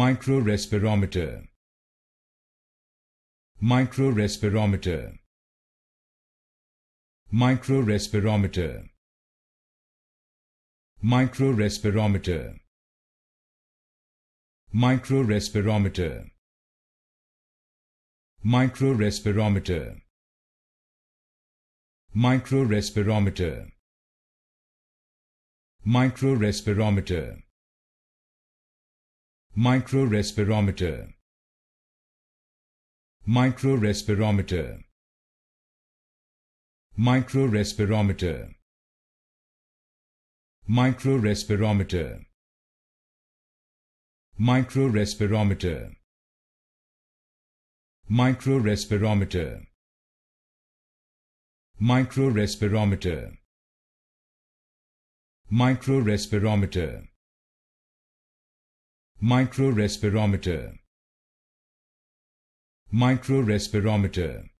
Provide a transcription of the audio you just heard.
microrespirometer microrespirometer microrespirometer microrespirometer microrespirometer microrespirometer microrespirometer microrespirometer microrespirometer microrespirometer microrespirometer microrespirometer microrespirometer microrespirometer microrespirometer microrespirometer microrespirometer microrespirometer